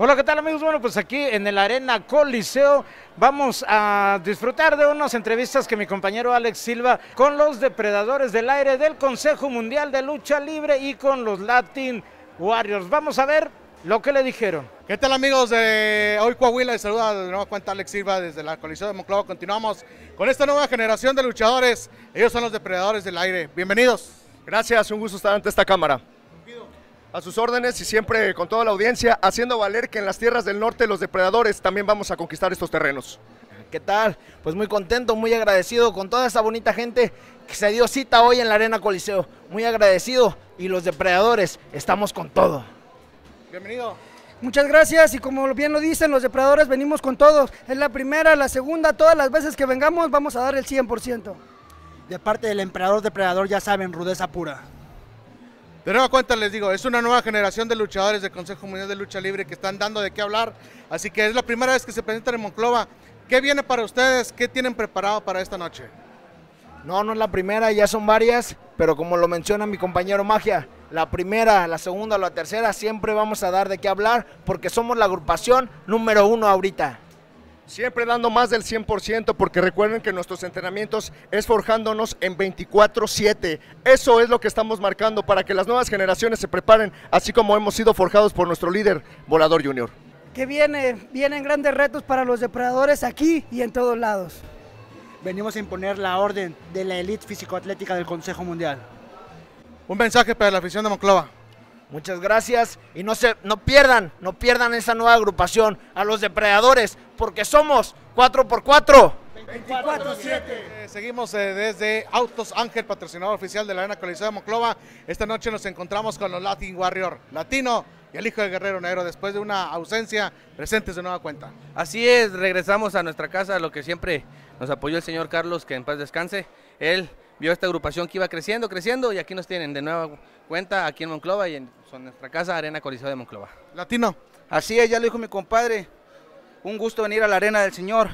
Hola, ¿qué tal amigos? Bueno, pues aquí en el Arena Coliseo vamos a disfrutar de unas entrevistas que mi compañero Alex Silva con los depredadores del aire del Consejo Mundial de Lucha Libre y con los Latin Warriors. Vamos a ver lo que le dijeron. ¿Qué tal amigos de Hoy Coahuila? Les saluda de nuevo cuenta Alex Silva desde la Coliseo de Monclova. Continuamos con esta nueva generación de luchadores. Ellos son los depredadores del aire. Bienvenidos. Gracias, un gusto estar ante esta cámara. A sus órdenes y siempre con toda la audiencia, haciendo valer que en las tierras del norte los depredadores también vamos a conquistar estos terrenos. ¿Qué tal? Pues muy contento, muy agradecido con toda esa bonita gente que se dio cita hoy en la Arena Coliseo. Muy agradecido y los depredadores, estamos con todo. Bienvenido. Muchas gracias y como bien lo dicen los depredadores, venimos con todos. Es la primera, la segunda, todas las veces que vengamos vamos a dar el 100%. De parte del emperador depredador ya saben, rudeza pura. De nueva cuenta les digo, es una nueva generación de luchadores del Consejo Mundial de Lucha Libre que están dando de qué hablar. Así que es la primera vez que se presentan en Monclova. ¿Qué viene para ustedes? ¿Qué tienen preparado para esta noche? No, no es la primera, ya son varias, pero como lo menciona mi compañero Magia, la primera, la segunda, la tercera, siempre vamos a dar de qué hablar porque somos la agrupación número uno ahorita. Siempre dando más del 100% porque recuerden que nuestros entrenamientos es forjándonos en 24/7. Eso es lo que estamos marcando para que las nuevas generaciones se preparen, así como hemos sido forjados por nuestro líder, Volador Junior. Que viene, vienen grandes retos para los depredadores aquí y en todos lados. Venimos a imponer la orden de la élite físico-atlética del Consejo Mundial. Un mensaje para la afición de Monclova. Muchas gracias y no se no pierdan, no pierdan esa nueva agrupación a los depredadores porque somos 4x4. 24-7. Eh, seguimos eh, desde Autos Ángel, patrocinador oficial de la Arena Coliseo de Monclova. Esta noche nos encontramos con los Latin Warrior Latino y el hijo del Guerrero Negro. Después de una ausencia, presentes de nueva cuenta. Así es, regresamos a nuestra casa, lo que siempre nos apoyó el señor Carlos, que en paz descanse. Él vio esta agrupación que iba creciendo, creciendo, y aquí nos tienen de nueva cuenta, aquí en Monclova y en nuestra casa, Arena Coliseo de Monclova. Latino. Así es, ya lo dijo mi compadre. Un gusto venir a la Arena del Señor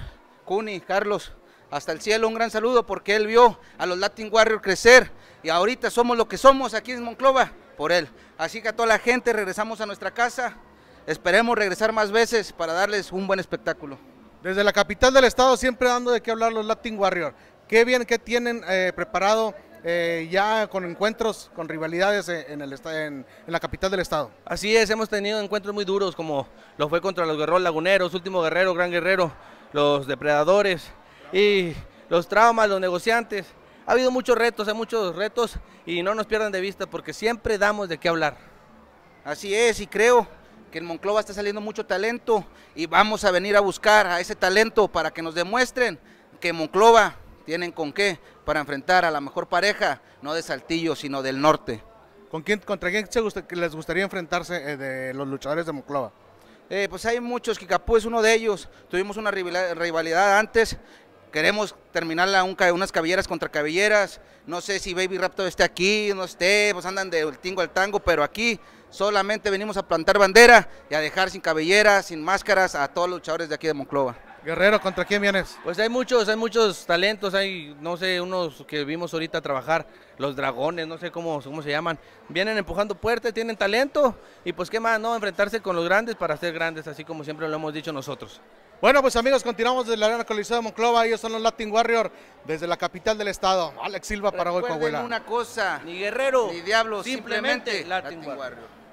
Cuni, Carlos, hasta el cielo, un gran saludo porque él vio a los Latin Warriors crecer y ahorita somos lo que somos aquí en Monclova por él. Así que a toda la gente regresamos a nuestra casa, esperemos regresar más veces para darles un buen espectáculo. Desde la capital del estado siempre dando de qué hablar los Latin Warriors. Qué bien que tienen eh, preparado eh, ya con encuentros, con rivalidades eh, en, en, la capital del estado. Así es, hemos tenido encuentros muy duros como lo fue contra los guerreros laguneros, último guerrero, gran guerrero, los depredadores y los traumas, los negociantes. Ha habido muchos retos, hay muchos retos y no nos pierdan de vista porque siempre damos de qué hablar. Así es y creo que en Monclova está saliendo mucho talento y vamos a venir a buscar a ese talento para que nos demuestren que Monclova tienen con qué para enfrentar a la mejor pareja, no de Saltillo, sino del norte. ¿Con quién, ¿Contra quién se les gustaría enfrentarse eh, de los luchadores de Monclova? Eh, pues hay muchos, Kikapú es uno de ellos. Tuvimos una rivalidad antes, queremos terminarla unas cabelleras contra cabelleras. No sé si Baby Raptor esté aquí, no esté, pues andan del tingo al tango, pero aquí solamente venimos a plantar bandera y a dejar sin cabelleras, sin máscaras a todos los luchadores de aquí de Monclova. Guerrero, ¿contra quién vienes? Pues hay muchos, hay muchos talentos, hay, no sé, unos que vimos ahorita trabajar, los dragones, no sé cómo, cómo se llaman. Vienen empujando puertas, tienen talento, y pues qué más, ¿no? Enfrentarse con los grandes para ser grandes, así como siempre lo hemos dicho nosotros. Bueno, pues amigos, continuamos desde la Arena Coliseo de Monclova. Ellos son los Latin Warrior desde la capital del estado. Alex Silva para hoy, hay una cosa, ni Guerrero, ni Diablo, simplemente, Latin, Warrior.